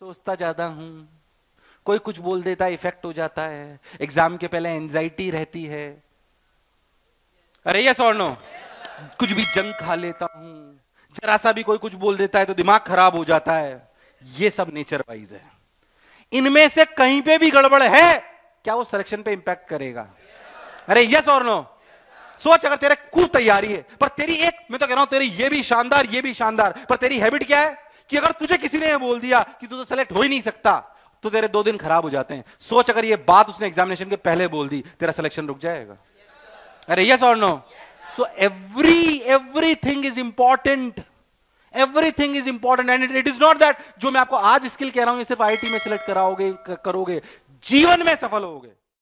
सोचता ज़्यादा हूं कोई कुछ बोल देता है इफेक्ट हो जाता है एग्जाम के पहले एंजाइटी रहती है अरे यस और नो कुछ भी जंग खा लेता हूं जरा सा भी कोई कुछ बोल देता है तो दिमाग खराब हो जाता है ये सब नेचर वाइज है इनमें से कहीं पे भी गड़बड़ है क्या वो सिलेक्शन पे इंपैक्ट करेगा अरे यस और नो सोच अगर तेरे खूब तैयारी है पर तेरी एक मैं तो कह रहा हूं तेरी ये भी शानदार ये भी शानदार पर तेरी हैबिट क्या है कि अगर तुझे किसी ने बोल दिया कि तू तो सेलेक्ट हो ही नहीं सकता तो तेरे दो दिन खराब हो जाते हैं सोच अगर ये बात उसने एग्जामिनेशन के पहले बोल दी तेरा सिलेक्शन रुक जाएगा अरे यस और no so every everything is important thing is important and it is not that जो मैं आपको आज स्किल कह रहा हूं ये सिर्फ टी में सिलेक्ट कराओगे करोगे जीवन में सफल होगे